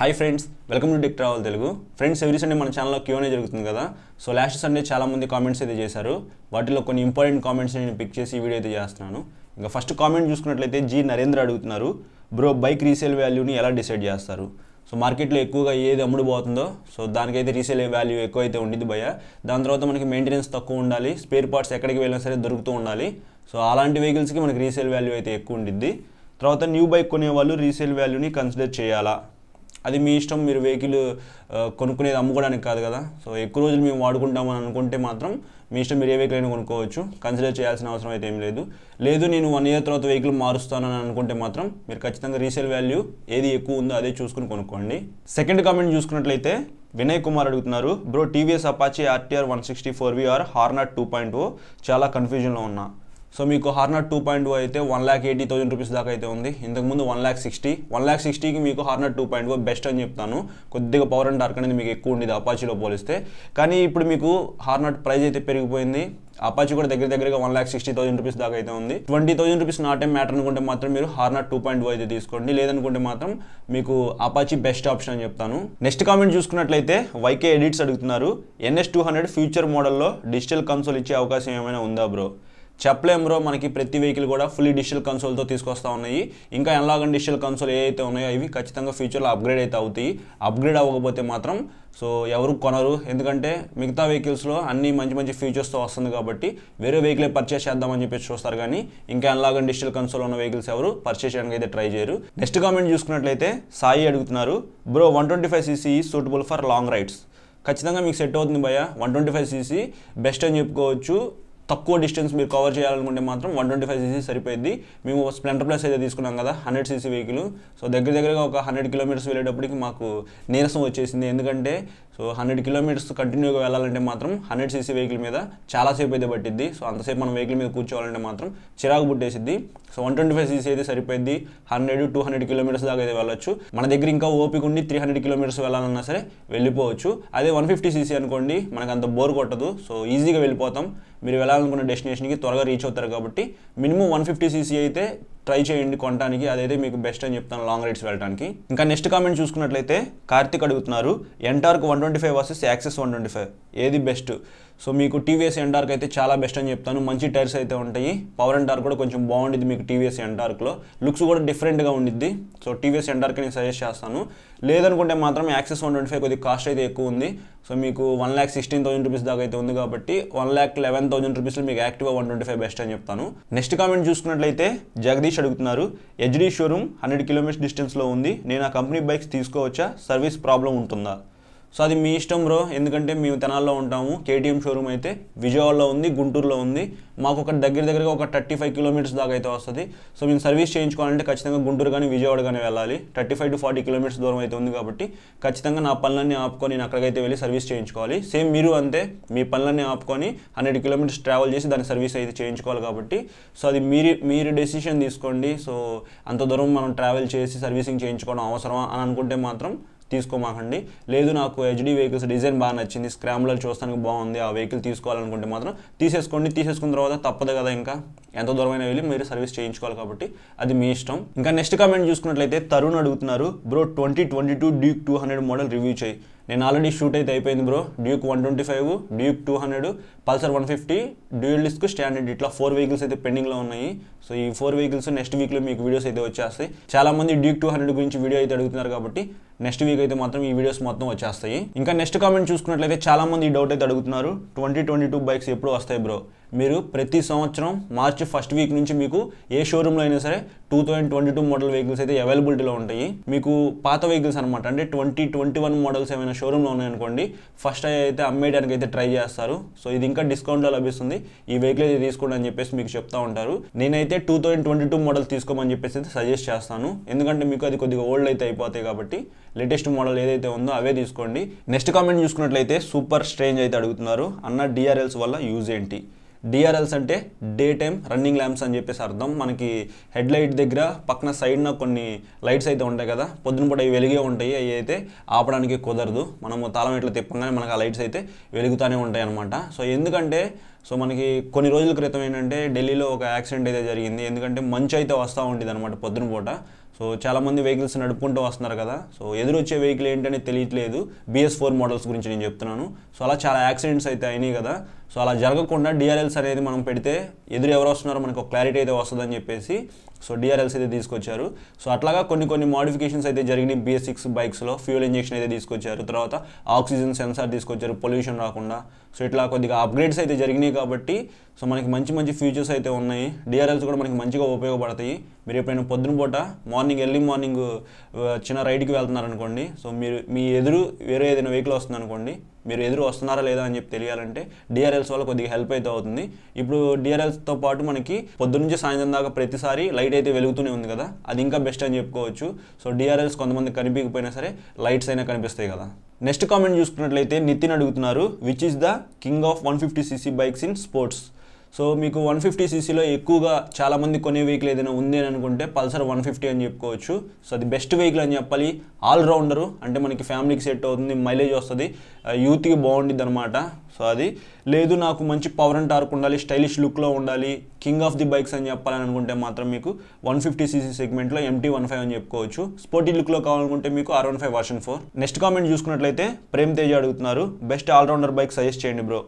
hi friends welcome to డిక్ travel Telugu friends every Sunday మన ఛానల్లో క్యూనే జరుగుతుంది కదా సో లాస్ట్ సండే చాలామంది కామెంట్స్ అయితే చేశారు వాటిలో కొన్ని ఇంపార్టెంట్ కామెంట్స్ నేను పిక్ చేసి వీడియో అయితే చేస్తున్నాను ఇంకా ఫస్ట్ కామెంట్ చూసుకున్నట్లయితే జీ నరేంద్ర అడుగుతున్నారు బ్రో బైక్ రీసేల్ వాల్యూని ఎలా డిసైడ్ చేస్తారు సో మార్కెట్లో ఎక్కువగా ఏది అమ్ముడుపోతుందో సో దానికైతే రీసేల్ వాల్యూ ఎక్కువ అయితే ఉండింది భయ దాని తర్వాత మనకి మెయింటెనెన్స్ తక్కువ ఉండాలి స్పేర్ పార్ట్స్ ఎక్కడికి వెళ్ళినా సరే దొరుకుతూ ఉండాలి సో అలాంటి వెహికల్స్కి మనకి రీసేల్ వాల్యూ అయితే ఎక్కువ ఉండిద్ది తర్వాత న్యూ బైక్ కొనేవాళ్ళు రీసేల్ వాల్యూని కన్సిడర్ చేయాలా అది మీ ఇష్టం మీరు వెహికల్ కొనుక్కునేది అమ్ముకోవడానికి కాదు కదా సో ఎక్కువ రోజులు మేము వాడుకుంటామని అనుకుంటే మాత్రం మీ ఇష్టం మీరు ఏ వెహికల్ అయినా కొనుక్కోవచ్చు కన్సిడర్ చేయాల్సిన అవసరం అయితే ఏం లేదు లేదు నేను వన్ ఇయర్ తర్వాత వెహికల్ మారుస్తానని అనుకుంటే మాత్రం మీరు ఖచ్చితంగా రీసేల్ వాల్యూ ఏది ఎక్కువ ఉందో అదే చూసుకుని కొనుక్కోండి సెకండ్ కామెంట్ చూసుకున్నట్లయితే వినయ్ కుమార్ అడుగుతున్నారు bro TVS Apache RTR one sixty four R Hornet two point O చాలా కన్ఫ్యూజన్లో ఉన్నా సో మీకు హార్నర్ టూ పాయింట్ టూ అయితే one lakh eighty thousand rupees దాకా అయితే ఉంది ఇంతకుముందు one lakh sixty one lakh సిక్స్టీకి మీకు Hornet two point two best అని చెప్తాను కొద్దిగా పవర్ అండ్ డార్క్ అనేది మీకు ఎక్కువ ఉండేది అపాచీలో పోలిస్తే కానీ ఇప్పుడు మీకు హార్నర్ ప్రైజ్ అయితే పెరిగిపోయింది అపాచీ కూడా దగ్గర దగ్గరగా one lakh sixty thousand rupees దాకా అయితే ఉంది twenty thousand rupees not a matter అనుకుంటే మాత్రం మీరు హార్నర్ టూ పాయింట్ టూ అయితే తీసుకోండి లేదనుకుంటే మాత్రం మీకు అపాచీ బెస్ట్ ఆప్షన్ అని చెప్తాను నెక్స్ట్ కామెంట్ చూసుకున్నట్లయితే వైకే ఎడిట్స్ అడుగుతున్నారు ఎన్ఎస్ టూ హండ్రెడ్ ఫ్యూచర్ మోడల్లో డిజిటల్ కన్సోల్ ఇచ్చే అవకాశం ఏమైనా ఉందా బ్రో చెప్పలేం బ్రో మనకి ప్రతి వెహికల్ కూడా ఫుల్లీ డిజిటల్ కన్సోల్తో తీసుకొస్తా ఉన్నాయి ఇంకా ఎన్లాగన్ డిజిటల్ కన్సోల్ ఏవైతే ఉన్నాయో ఇవి ఖచ్చితంగా ఫ్యూచర్లో అప్గ్రేడ్ అయితే అవుతాయి అప్గ్రేడ్ అవ్వకపోతే మాత్రం సో ఎవరు కొనరు ఎందుకంటే మిగతా వెహికల్స్లో అన్ని మంచి మంచి ఫీచర్స్తో వస్తుంది కాబట్టి వేరే వెహికలే పర్చేస్ చేద్దామని చెప్పేసి చూస్తారు కానీ ఇంకా ఎన్లాగన్ డిజిటల్ కన్సోల్ ఉన్న వెహికల్స్ ఎవరు పర్చేస్ చేయడానికి అయితే ట్రై చేయరు నెక్స్ట్ కామెంట్ చూసుకున్నట్లయితే సాయి అడుగుతున్నారు bro one twenty five CC suitable for long rides ఖచ్చితంగా మీకు సెట్ అవుతుంది భయ one twenty five CC best అని చెప్పుకోవచ్చు తక్కువ డిస్టెన్స్ మీరు కవర్ చేయాలనుకుంటే మాత్రం వన్ ట్వంటీ ఫైవ్ సీసీ సరిపోయింది మేము స్ప్లెండర్ ప్లస్ అయితే తీసుకున్నాం కదా హండ్రెడ్ సీసీ వెహికల్ సో దగ్గర దగ్గరగా ఒక హండ్రెడ్ కిలోమీటర్స్ వెళ్ళేటప్పటికి మాకు నీరసం వచ్చేసింది ఎందుకంటే సో హండ్రెడ్ కిలోమీటర్స్ కంటిన్యూగా వెళ్ళాలంటే మాత్రం హండ్రెడ్ సీసీ వెహికల్ మీద చాలాసేపు అయితే పట్టిద్ది సో అంతసేపు మనం వెహికల్ మీద కూర్చోవాలంటే మాత్రం చిరాకు పుట్టేసిద్ది so one twenty five CC అయితే సరిపోయింది హండ్రెడ్ టూ హండ్రెడ్ కిలోమీటర్స్ దాకా అయితే వెళ్ళొచ్చు మన దగ్గర ఇంకా ఓపిక ఉండి త్రీ హండ్రెడ్ కిలోమీటర్స్ వెళ్ళాలన్నా సరే వెళ్ళిపోవచ్చు అదే వన్ ఫిఫ్టీ సీసీ అనుకోండి మనకు అంత బోర్ కొట్టదు సో ఈజీగా వెళ్ళిపోతాం మీరు వెళ్ళాలనుకున్న డెస్టినేషన్కి త్వరగా రీచ్ అవుతారు కాబట్టి మినిమం వన్ ఫిఫ్టీ సీసీ అయితే ట్రై చేయండి కొనడానికి అదైతే మీకు బెస్ట్ అని చెప్తాను లాంగ్ రైడ్స్ వెళ్ళడానికి ఇంకా నెక్స్ట్ కామెంట్ చూసుకున్నట్లయితే కార్తిక్ అడుగుతున్నారు NTorq one twenty five versus Access one twenty five ఏది బెస్ట్ సో మీకు టీవీఎస్ ఎండార్క్ అయితే చాలా బెస్ట్ అని చెప్తాను మంచి టైర్స్ అయితే ఉంటాయి పవర్ అండ్ డార్క్ కూడా కొంచెం బాగుండిద్ది మీకు టీవీఎస్ ఎండార్క్లో లుక్స్ కూడా డిఫరెంట్గా ఉండిద్ది సో టీవీఎస్ ఎండార్క్ నేను సజెస్ట్ చేస్తాను లేదనుకుంటే మాత్రం యాక్సెస్ వన్ ట్వంటీ ఫైవ్ కొద్దిగా కాస్ట్ అయితే ఎక్కువ ఉంది సో మీకు one lakh sixteen thousand rupees దాకా అయితే ఉంది కాబట్టి వన్ ల్యాక్ లెవెన్ థౌసండ్ రూపీస్లో మీకు Activa one twenty five best అని చెప్తాను నెక్స్ట్ కామెంట్ చూసుకున్నట్లయితే జగదీష్ అడుగుతున్నారు హెచ్డీ షోరూమ్ హండ్రెడ్ కిలోమీటర్స్ డిస్టెన్స్లో ఉంది నేను ఆ కంపెనీ బైక్స్ తీసుకోవచ్చా సర్వీస్ ప్రాబ్లం ఉంటుందా సో అది మీ ఇష్టం బ్రో ఎందుకంటే మేము తెనాల్లో ఉంటాము కేటీఎం షోరూమ్ అయితే విజయవాడలో ఉంది గుంటూరులో ఉంది మాకు ఒక దగ్గర దగ్గరగా ఒక థర్టీ ఫైవ్ కిలోమీటర్స్ దాకా అయితే వస్తుంది సో మేము సర్వీస్ చేయించుకోవాలంటే ఖచ్చితంగా గుంటూరు కానీ విజయవాడ కానీ వెళ్ళాలి thirty five to forty kilometers దూరం అయితే ఉంది కాబట్టి ఖచ్చితంగా నా పనులన్నీ ఆపుకొని నేను అక్కడికైతే వెళ్ళి సర్వీస్ చేయించుకోవాలి సేమ్ మీరు అంతే మీ పనులన్నీ ఆపుకొని హండ్రెడ్ కిలోమీటర్స్ ట్రావెల్ చేసి దాని సర్వీస్ అయితే చేయించుకోవాలి కాబట్టి సో అది మీరు మీరు డెసిషన్ తీసుకోండి సో అంత దూరం మనం ట్రావెల్ చేసి సర్వీసింగ్ చేయించుకోవడం అవసరమా అని అనుకుంటే మాత్రం తీసుకోమాకండి లేదు నాకు హెచ్డీ వెహికల్స్ డిజైన్ బాగా నచ్చింది స్క్రామ్లో చూస్తానికి బాగుంది ఆ వెహికల్ తీసుకోవాలనుకుంటే మాత్రం తీసేసుకోండి తీసేసుకున్న తర్వాత తప్పదు కదా ఇంకా ఎంత దూరమైన వెళ్ళి మీరు సర్వీస్ చేయించుకోవాలి కాబట్టి అది మీ ఇష్టం ఇంకా నెక్స్ట్ కామెంట్ చూసుకున్నట్లయితే తరుణ్ అడుగుతున్నారు bro twenty twenty two Duke two hundred model review చేయి నేను ఆల్రెడీ షూట్ అయితే అయిపోయింది bro Duke one twenty five Duke two hundred Pulsar one fifty dual disc standard ఇట్లా ఫోర్ వెహికల్స్ అయితే పెండింగ్లో ఉన్నాయి సో ఈ ఫోర్ వెహికల్స్ నెక్స్ట్ వీక్లో మీకు వీడియోస్ అయితే వచ్చేస్తాయి చాలామంది డ్యూక్ టూ హండ్రెడ్ గురించి వీడియో అయితే అడుగుతున్నారు కాబట్టి నెక్స్ట్ వీక్ అయితే మాత్రం ఈ వీడియోస్ మొత్తం వచ్చేస్తాయి ఇంకా నెక్స్ట్ కామెంట్ చూసుకున్నట్లయితే చాలామంది డౌట్ అయితే అడుగుతున్నారు ట్వంటీ ట్వంటీ టూ బైక్స్ ఎప్పుడు వస్తాయి బ్రో మీరు ప్రతి సంవత్సరం మార్చి ఫస్ట్ వీక్ నుంచి మీకు ఏ షోరూంలో అయినా సరే two thousand twenty two model vehicles అయితే అవైలబిలిటీలో ఉంటాయి మీకు పాత వెహికల్స్ అనమాట అంటే ట్వంటీ ట్వంటీ వన్ మోడల్స్ ఏమైనా షోరూంలో ఉన్నాయనుకోండి ఫస్ట్ అయితే అమ్మేయడానికి అయితే ట్రై చేస్తారు సో ఇది ఇంకా డిస్కౌంట్లో లభిస్తుంది ఈ వెహికల్ అయితే తీసుకోండి అని చెప్పేసి మీకు చెప్తా ఉంటారు నేనైతే two thousand twenty two model తీసుకోమని చెప్పేసి అయితే సజెస్ట్ చేస్తాను ఎందుకంటే మీకు అది కొద్దిగా ఓల్డ్ అయితే అయిపోతాయి కాబట్టి లేటెస్ట్ మోడల్ ఏదైతే ఉందో అవే తీసుకోండి నెక్స్ట్ కామెంట్ చూసుకున్నట్లయితే సూపర్ స్ట్రేంజ్ అయితే అడుగుతున్నారు అన్న డిఆర్ఎల్స్ వల్ల యూజ్ ఏంటి డిఆర్ఎల్స్ అంటే డే టైం రన్నింగ్ ల్యాంప్స్ అని చెప్పేసి అర్థం మనకి హెడ్ లైట్ దగ్గర పక్కన సైడ్న కొన్ని లైట్స్ అయితే ఉంటాయి కదా పొద్దున పూట అవి వెలిగే ఉంటాయి అవి అయితే ఆపడానికి కుదరదు మనము తాళం ఎట్లా తిప్పగానే మనకు ఆ లైట్స్ అయితే వెలుగుతూనే ఉంటాయి అనమాట సో ఎందుకంటే సో మనకి కొన్ని రోజుల క్రితం ఏంటంటే ఢిల్లీలో ఒక యాక్సిడెంట్ అయితే జరిగింది ఎందుకంటే మంచు అయితే వస్తూ ఉంటుంది అనమాట పొద్దున పూట సో చాలామంది వెహికల్స్ నడుపుకుంటూ వస్తున్నారు కదా సో ఎదురొచ్చే వెహికల్ ఏంటని తెలియట్లేదు బిఎస్ ఫోర్ మోడల్స్ గురించి నేను చెప్తున్నాను సో అలా చాలా యాక్సిడెంట్స్ అయితే అయినాయి కదా సో అలా జరగకుండా డిఆర్ఎల్స్ అనేది మనం పెడితే ఎదురు ఎవరు వస్తున్నారో మనకు క్లారిటీ అయితే వస్తుందని చెప్పేసి సో డిఆర్ఎల్స్ అయితే తీసుకొచ్చారు సో అట్లాగా కొన్ని కొన్ని మోడిఫికేషన్స్ అయితే జరిగినాయి బిఎస్ సిక్స్ బైక్స్లో ఫ్యూల్ ఇంజక్షన్ అయితే తీసుకొచ్చారు తర్వాత ఆక్సిజన్ సెన్సార్ తీసుకొచ్చారు పొల్యూషన్ రాకుండా సో ఇట్లా కొద్దిగా అప్గ్రేడ్స్ అయితే జరిగినాయి కాబట్టి సో మనకి మంచి మంచి ఫ్యూచర్స్ అయితే ఉన్నాయి డిఆర్ఎల్స్ కూడా మనకి మంచిగా ఉపయోగపడతాయి మీరు ఎప్పుడైనా పొద్దున పూట మార్నింగ్ ఎర్లీ మార్నింగ్ చిన్న రైడ్కి వెళ్తున్నారనుకోండి సో మీరు మీ ఎదురు వేరే ఏదైనా వెహికల్ వస్తుంది అనుకోండి మీరు ఎదురు వస్తున్నారా లేదా అని చెప్పి తెలియాలంటే డిఆర్ఎల్స్ వల్ల కొద్దిగా హెల్ప్ అయితే అవుతుంది ఇప్పుడు డిఆర్ఎల్స్తో పాటు మనకి పొద్దునుంచి సాయంత్రం దాకా ప్రతిసారి లైట్ అయితే వెలుగుతూనే ఉంది కదా అది ఇంకా బెస్ట్ అని చెప్పుకోవచ్చు సో డిఆర్ఎల్స్ కొంతమంది కనిపించకపోయినా సరే లైట్స్ అయినా కనిపిస్తాయి కదా నెక్స్ట్ కామెంట్ చూసుకున్నట్లయితే నితిన్ అడుగుతున్నారు which is the king of one fifty cc bikes in sports so మీకు వన్ ఫిఫ్టీ సీసీలో ఎక్కువగా చాలామంది కొనే వెహికల్ ఏదైనా ఉంది అని అనుకుంటే పల్సర్ వన్ ఫిఫ్టీ అని చెప్పుకోవచ్చు సో అది బెస్ట్ వెహికల్ అని చెప్పాలి ఆల్రౌండరు అంటే మనకి ఫ్యామిలీకి సెట్ అవుతుంది మైలేజ్ వస్తుంది యూత్కి బాగుండిద్ది అనమాట సో అది లేదు నాకు మంచి పవర్ అండ్ టార్క్ ఉండాలి స్టైలిష్ లుక్లో ఉండాలి కింగ్ ఆఫ్ ది బైక్స్ అని చెప్పాలని అనుకుంటే మాత్రం మీకు వన్ ఫిఫ్టీ సీసీ సెగ్మెంట్లో ఎంటీ వన్ ఫైవ్ అని చెప్పుకోవచ్చు స్పోర్టీ లుక్లో కావాలనుకుంటే మీకు R one five version four next comment చూసుకున్నట్లయితే ప్రేమ్ తేజ్ అడుగుతున్నారు బెస్ట్ ఆల్రౌండర్ బైక్ సజెస్ట్ చేయండి బ్రో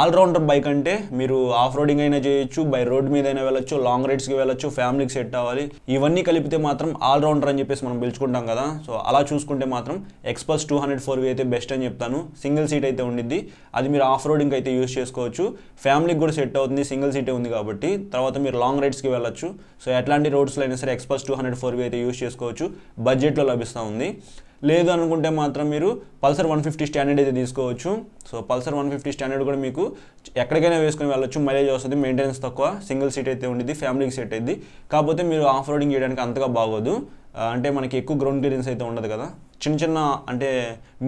ఆల్రౌండర్ బైక్ అంటే మీరు ఆఫ్ రోడింగ్ అయినా చేయొచ్చు బై రోడ్ మీద అయినా వెళ్ళొచ్చు లాంగ్ రైడ్స్కి వెళ్ళొచ్చు ఫ్యామిలీకి సెట్ అవ్వాలి ఇవన్నీ కలిపితే మాత్రం ఆల్రౌండర్ అని చెప్పేసి మనం పిలుచుకుంటాం కదా సో అలా చూసుకుంటే మాత్రం ఎక్స్పల్స్ టూ హండ్రెడ్ ఫోర్ అయితే బెస్ట్ అని చెప్తాను సింగిల్ సీట్ అయితే ఉండిద్ది అది మీరు ఆఫ్ రోడింగ్ అయితే యూస్ చేసుకోవచ్చు ఫ్యామిలీకి కూడా సెట్ అవుతుంది సింగిల్ సీటే ఉంది కాబట్టి తర్వాత మీరు లాంగ్ రైడ్స్కి వెళ్ళొచ్చు సో ఎట్లాంటి రోడ్స్లో అయినా సరే ఎక్స్పల్స్ టూ హండ్రెడ్ ఫోర్ అయితే యూస్ చేసుకోవచ్చు బడ్జెట్లో లభిస్తూ ఉంది లేదు అనుకుంటే మాత్రం మీరు పల్సర్ వన్ ఫిఫ్టీ స్టాండర్డ్ అయితే తీసుకోవచ్చు so Pulsar one fifty standard కూడా మీకు ఎక్కడికైనా వేసుకుని వెళ్ళొచ్చు మైలేజ్ వస్తుంది మెయింటెనెన్స్ తక్కువ సింగిల్ సీట్ అయితే ఉండేది ఫ్యామిలీకి సీట్ అయితే కాకపోతే మీరు ఆఫ్ రోడింగ్ చేయడానికి అంతగా బాగోదు అంటే మనకి ఎక్కువ గ్రౌండ్ క్లియరెన్స్ అయితే ఉండదు కదా చిన్న చిన్న అంటే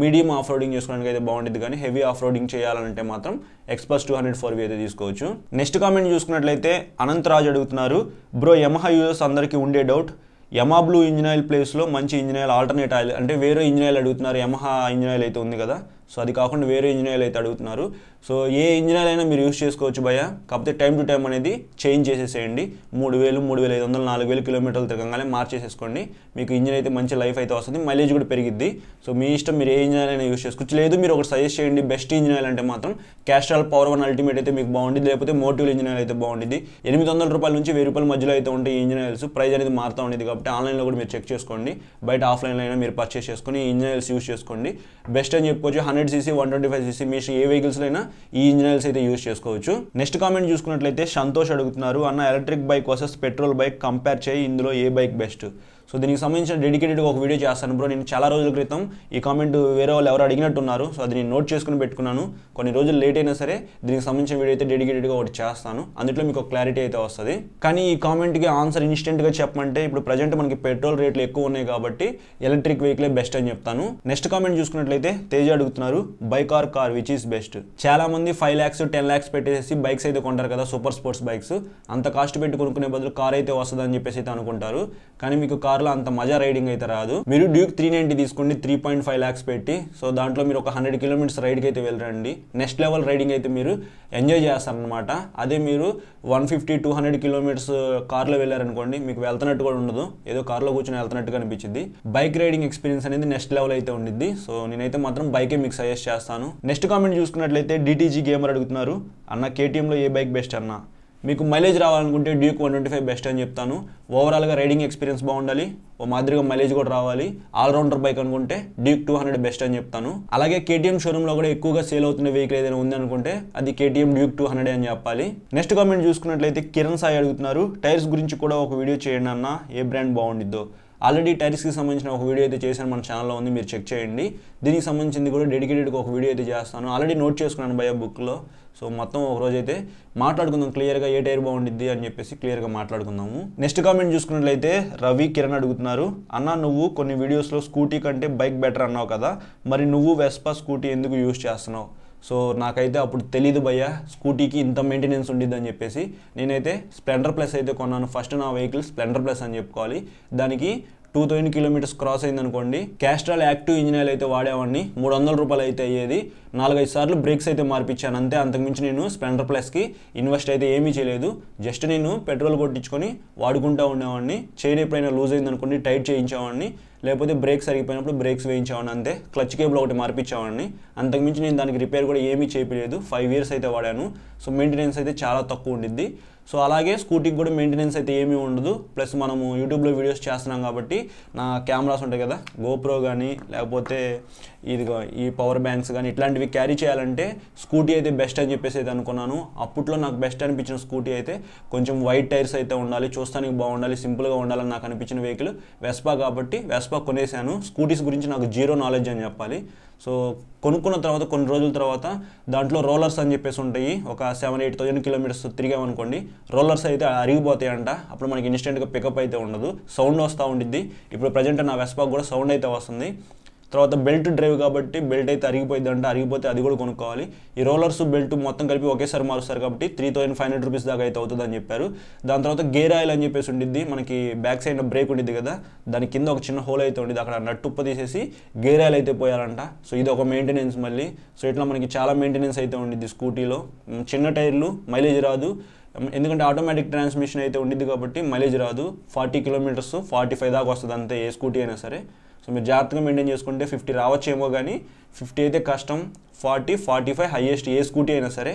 మీడియం ఆఫ్ రోడింగ్ చేసుకోవడానికి అయితే బాగుంటుంది కానీ హెవీ ఆఫ్ రోడింగ్ చేయాలంటే మాత్రం ఎక్స్ప్లస్ టూ హండ్రెడ్ ఫోర్ అయితే తీసుకోవచ్చు నెక్స్ట్ కామెంట్ చూసుకున్నట్లయితే అనంతరాజు అడుగుతున్నారు బ్రో యమహా యూజర్స్ అందరికీ ఉండే డౌట్ యమా బ్లూ ఇంజిన్ ఆయిల్ ప్లేస్లో మంచి ఇంజిన్ ఆయిల్ ఆల్టర్నేట్ ఆయిల్ అంటే వేరే ఇంజనాయిల్ ఆయిల్ అడుగుతున్నారు యమహా ఇంజనాయిల్ ఆయిల్ అయితే ఉంది కదా సో అది కాకుండా వేరే ఇంజనీర్లు అయితే అడుగుతున్నారు సో ఏ ఇంజనీర్ అయినా మీరు యూస్ చేసుకోవచ్చు భయ కాకపోతే టైం టు టైం అనేది చేంజ్ చేసేసేయండి మూడు వేలు మూడు వేల ఐదు వందలు నాలుగు వేలు కిలోమీటర్లు తిరగంగానే మార్చేసేసుకోండి మీకు ఇంజన్ అయితే మంచి లైఫ్ అయితే వస్తుంది మైలేజ్ కూడా పెరిగిద్ది సో మీ ఇష్టం మీరు ఏ ఇంజనీర్ అయినా యూస్ చేసుకోవచ్చు లేదు మీరు ఒకటి సజెస్ట్ చేయండి బెస్ట్ ఇంజనీర్ అంటే మాత్రం క్యాస్ట్రాల్ పవర్ వన్ అల్టిమేట్ అయితే మీకు బాగుండేది లేకపోతే మోటివ్ ఇంజనీర్ అయితే బాగుంటుంది ఎనిమిది వందల రూపాయల నుంచి వెయ్యి రూపాయల మధ్యలో అయితే ఉంటే ఇంజనీర్స్ ప్రైస్ అనేది మారుతూ ఉండేది కాబట్టి ఆన్లైన్లో కూడా మీరు చెక్ చేసుకోండి బయట ఆఫ్లైన్లో అయినా మీరు పర్చేస్ చేసుకొని ఇంజనీర్స్ యూస్ చేసుకోండి బెస్ట్ అని చెప్పుకోవచ్చు hundred hundred cc one twenty five cc మీ ఏ వెహికల్స్లో అయినా ఈ ఇంజిన్ ఆయిల్స్ అయితే యూస్ చేసుకోవచ్చు నెక్స్ట్ కామెంట్ చూసుకున్నట్లయితే సంతోష్ అడుగుతున్నారు అన్న electric bike versus petrol bike compare చేయి ఇందులో ఏ బైక్ బెస్ట్ సో దీనికి సంబంధించిన డెడికేటెడ్గా ఒక వీడియో చేస్తాను బ్రో నేను చాలా రోజుల క్రితం ఈ కామెంట్ వేరే వాళ్ళు ఎవరు అడిగినట్టున్నారు సో అది నేను నోట్ చేసుకుని పెట్టుకున్నాను కొన్ని రోజులు లేట్ అయినా సరే దీనికి సంబంధించిన వీడియో అయితే డెడికేటెడ్గా ఒకటి చేస్తాను అందులో మీకు క్లారిటీ అయితే వస్తుంది కానీ ఈ కామెంట్కి ఆన్సర్ ఇన్స్టెంట్గా చెప్పమంటే ఇప్పుడు ప్రజెంట్ మనకి పెట్రోల్ రేట్లు ఎక్కువ ఉన్నాయి కాబట్టి ఎలక్ట్రిక్ వెహికలే బెస్ట్ అని చెప్తాను నెక్స్ట్ కామెంట్ చూసుకున్నట్లయితే తేజ అడుగుతున్నారు bike or car which is best చాలా మంది ఫైవ్ ల్యాక్స్ టెన్ ల్యాక్స్ పెట్టేసి బైక్స్ అయితే కొంటారు కదా సూపర్ స్పోర్ట్స్ బైక్స్ అంత కాస్ట్ పెట్టి కొనుక్కునే బదులు కార్ అయితే వస్తుందని చెప్పేసి అయితే అనుకుంటారు కానీ మీకు కార్ కార్లో అంత మజా రైడింగ్ అయితే రాదు మీరు డ్యూక్ త్రీ నైన్టీ తీసుకోండి త్రీ పాయింట్ ఫైవ్ ల్యాక్స్ పెట్టి సో దాంట్లో మీరు ఒక హండ్రెడ్ కిలోమీటర్స్ రైడ్కి అయితే వెళ్ళరండి నెక్స్ట్ లెవెల్ రైడింగ్ అయితే మీరు ఎంజాయ్ చేస్తారనమాట అదే మీరు one fifty two hundred kilometres కార్లో వెళ్ళారనుకోండి మీకు వెళ్తున్నట్టు కూడా ఉండదు ఏదో కార్లో కూర్చొని వెళ్తున్నట్టుగా అనిపించింది బైక్ రైడింగ్ ఎక్స్పీరియన్స్ అనేది నెక్స్ట్ లెవెల్ అయితే ఉండిద్ది సో నేనైతే మాత్రం బైకే మీకు సజెస్ట్ చేస్తాను నెక్స్ట్ కామెంట్ చూసుకున్నట్లయితే డిటీజీ గేమర్ అడుగుతున్నారు అన్న కేటీఎంలో ఏ బైక్ బెస్ట్ అన్న మీకు మైలేజ్ రావాలనుకుంటే Duke one twenty five best అని చెప్తాను ఓవరాల్గా రైడింగ్ ఎక్స్పీరియన్స్ బాగుండాలి ఓ మాదిరిగా మైలేజ్ కూడా రావాలి ఆల్రౌండర్ బైక్ అనుకుంటే డ్యూక్ టూ హండ్రెడ్ బెస్ట్ అని చెప్తాను అలాగే కేటీఎం షోరూంలో కూడా ఎక్కువగా సేల్ అవుతున్న వెహికల్ ఏదైనా ఉంది అనుకుంటే అది కేటీఎం డ్యూక్ టూ హండ్రెడ్ అని చెప్పాలి నెక్స్ట్ కామెంట్ చూసుకున్నట్లయితే కిరణ్ సాయి అడుగుతున్నారు టైర్స్ గురించి కూడా ఒక వీడియో చేయండి అన్న ఏ బ్రాండ్ బాగుండిద్దో ఆల్రెడీ టైర్స్కి సంబంధించిన ఒక వీడియో అయితే చేశాను మన ఛానల్లో ఉంది మీరు చెక్ చేయండి దీనికి సంబంధించింది కూడా డెడికేటెడ్గా ఒక వీడియో అయితే చేస్తాను ఆల్రెడీ నోట్ చేసుకున్నాను బయో బుక్లో సో మొత్తం ఒక రోజు అయితే మాట్లాడుకుందాం క్లియర్గా ఏ టైర్ బాగుండిద్ది అని చెప్పేసి క్లియర్గా మాట్లాడుకుందాము నెక్స్ట్ కామెంట్ చూసుకున్నట్లయితే రవి కిరణ్ అడుగుతున్నారు అన్న నువ్వు కొన్ని వీడియోస్లో స్కూటీ కంటే బైక్ బెటర్ అన్నావు కదా మరి నువ్వు వెస్పా స్కూటీ ఎందుకు యూజ్ చేస్తున్నావు సో నాకైతే అప్పుడు తెలీదు భయ్య స్కూటీకి ఇంత మెయింటెనెన్స్ ఉండిద్ది అని చెప్పేసి నేనైతే స్ప్లెండర్ ప్లస్ అయితే కొన్నాను ఫస్ట్ నా వెహికల్ స్ప్లెండర్ ప్లస్ అని చెప్పుకోవాలి దానికి టూ థౌజండ్ కిలోమీటర్స్ క్రాస్ అయిందనుకోండి క్యాస్ట్రాల్ యాక్టివ్ ఇంజిన్ ఆయిల్ అయితే వాడేవాడిని మూడు వందల రూపాయలు అయితే అయ్యేది నాలుగైదు సార్లు బ్రేక్స్ అయితే మార్పించాను అంతే అంతకుమించి నేను స్ప్లెండర్ ప్లస్కి ఇన్వెస్ట్ అయితే ఏమీ చేయలేదు జస్ట్ నేను పెట్రోల్ కొట్టించుకొని వాడుకుంటూ ఉండేవాడిని చైన్ ఎప్పుడైనా లూజ్ అయిందనుకోండి టైట్ చేయించేవాడిని లేకపోతే బ్రేక్ సరిగిపోయినప్పుడు బ్రేక్స్ వేయించామని అంతే క్లచ్ కేబుల్ ఒకటి మార్పించామని అంతకుమించి నేను దానికి రిపేర్ కూడా ఏమీ చేయలేదు ఫైవ్ ఇయర్స్ అయితే వాడాను సో మెయింటెనెన్స్ అయితే చాలా తక్కువ ఉండిద్ది సో అలాగే స్కూటీకి కూడా మెయింటెనెన్స్ అయితే ఏమీ ఉండదు ప్లస్ మనము యూట్యూబ్లో వీడియోస్ చేస్తున్నాం కాబట్టి నా కెమెరాస్ ఉంటాయి కదా గోప్రో కానీ లేకపోతే ఇది ఈ పవర్ బ్యాంక్స్ కానీ ఇట్లాంటివి క్యారీ చేయాలంటే స్కూటీ అయితే బెస్ట్ అని చెప్పేసి అయితే అనుకున్నాను అప్పట్లో నాకు బెస్ట్ అనిపించిన స్కూటీ అయితే కొంచెం వైట్ టైర్స్ అయితే ఉండాలి చూస్తానికి బాగుండాలి సింపుల్గా ఉండాలని నాకు అనిపించిన వెహికల్ వెస్పా కాబట్టి వెస్పా కొనేసాను స్కూటీస్ గురించి నాకు జీరో నాలెడ్జ్ అని చెప్పాలి సో కొనుక్కున్న తర్వాత కొన్ని రోజుల తర్వాత దాంట్లో రోలర్స్ అని చెప్పేసి ఉంటాయి ఒక సెవెన్ ఎయిట్ థౌజండ్ కిలోమీటర్స్ తిరిగామనుకోండి రోలర్స్ అయితే అరిగిపోతాయి అంట అప్పుడు మనకి ఇన్స్టెంట్గా పికప్ అయితే ఉండదు సౌండ్ వస్తూ ఉండిద్ది ఇప్పుడు ప్రజెంట్ నా వెస్పాకు కూడా సౌండ్ అయితే వస్తుంది తర్వాత బెల్ట్ డ్రైవ్ కాబట్టి బెల్ట్ అయితే అరిగిపోయింది అంటే అరిగిపోతే అది కూడా కొనుక్కోవాలి ఈ రోలర్స్ బెల్ట్ మొత్తం కలిపి ఒకేసారి మారుస్తారు కాబట్టి three thousand five hundred rupees దాకా అయితే అవుతుందని చెప్పారు దాని తర్వాత గేర్ ఆయిల్ అని చెప్పేసి ఉండిద్ది మనకి బ్యాక్ సైడ్ బ్రేక్ ఉండిద్ది కదా దాని కింద ఒక చిన్న హోల్ అయితే ఉండేది అక్కడ నట్టుప్ప తీసేసి గేర్ ఆయిల్ అయితే పోయాలంట సో ఇది ఒక మెయింటెనెన్స్ మళ్ళీ సో ఇట్లా మనకి చాలా మెయింటెనెన్స్ అయితే ఉండిద్ది స్కూటీలో చిన్న టైర్లు మైలేజ్ రాదు ఎందుకంటే ఆటోమేటిక్ ట్రాన్స్మిషన్ అయితే ఉండిద్ది కాబట్టి మైలేజ్ రాదు ఫార్టీ కిలోమీటర్స్ ఫార్టీ ఫైవ్ దాకా వస్తుంది అంతే ఏ స్కూటీ అయినా సరే సో మీరు జాగ్రత్తగా మెయింటైన్ చేసుకుంటే ఫిఫ్టీ రావచ్చేమో కానీ ఫిఫ్టీ అయితే కష్టం ఫార్టీ ఫార్టీ ఫైవ్ హైయెస్ట్ ఏ స్కూటీ అయినా సరే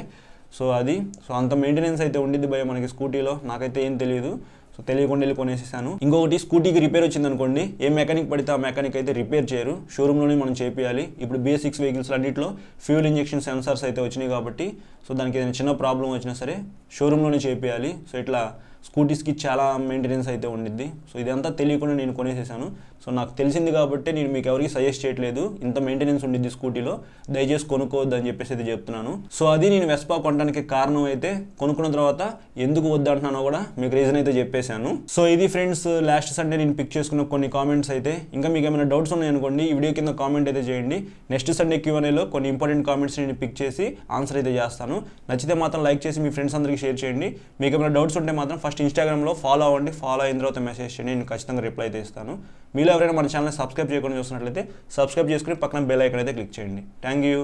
సో అది సో అంత మెయింటెనెన్స్ అయితే ఉండింది భయ మనకి స్కూటీలో నాకైతే ఏం తెలియదు సో తెలియకుండా వెళ్ళి కొనేసేసాను ఇంకొకటి స్కూటీకి రిపేర్ వచ్చింది అనుకోండి ఏ మెకానిక్ పడితే ఆ మెకానిక్ అయితే రిపేర్ చేయరు షోరూమ్లోనే మనం చేపియాలి ఇప్పుడు బేసిక్స్ వెహికల్స్ అన్నింటిలో ఫ్యూల్ ఇంజక్షన్ సెన్సార్స్ అయితే వచ్చినాయి కాబట్టి సో దానికి ఏదైనా చిన్న ప్రాబ్లం వచ్చినా సరే షోరూంలోనే చేపియాలి సో ఇట్లా స్కూటీస్కి చాలా మెయింటెనెన్స్ అయితే ఉండిద్ది సో ఇదంతా తెలియకుండా నేను కొనేసేసాను సో నాకు తెలిసింది కాబట్టి నేను మీకు ఎవరికి సజెస్ట్ చేయట్లేదు ఇంత మెయింటెనెన్స్ ఉండిద్ది స్కూటీలో దయచేసి కొనుక్కోవద్దు అని చెప్పేసి అయితే చెప్తున్నాను సో అది నేను వెస్పా కొనడానికి కారణం అయితే కొనుక్కున్న తర్వాత ఎందుకు వద్దంటున్నానో కూడా మీకు రీజన్ అయితే చెప్పేశాను సో ఇది ఫ్రెండ్స్ లాస్ట్ సండే నేను పిక్ చేసుకున్న కొన్ని కామెంట్స్ అయితే ఇంకా మీకు ఏమైనా డౌట్స్ ఉన్నాయనుకోండి ఈ వీడియో కింద కామెంట్ అయితే చేయండి నెక్స్ట్ సండే క్యూఎన్ఏలో కొన్ని ఇంపార్టెంట్ కామెంట్స్ నేను పిక్ చేసి ఆన్సర్ అయితే చేస్తాను నచ్చితే మాత్రం లైక్ చేసి మీ ఫ్రెండ్స్ అందరికీ షేర్ చేయండి మీకు ఏమైనా డౌట్స్ ఉంటే మాత్రం ఫస్ట్ ఇన్స్టాగ్రామ్లో ఫాలో అవ్వండి ఫాలో అయిన తర్వాత మెసేజ్ చేయండి నేను ఖచ్చితంగా రిప్లై చేస్తాను మీరు మీలో ఎవరైనా మన ఛానల్ సబ్స్క్రైబ్ చేయకుండా చూస్తున్నట్లయితే సబ్స్క్రైబ్ చేసుకుని పక్కన బెల్ ఐకన్ అయితే క్లిక్ చేయండి థ్యాంక్ యూ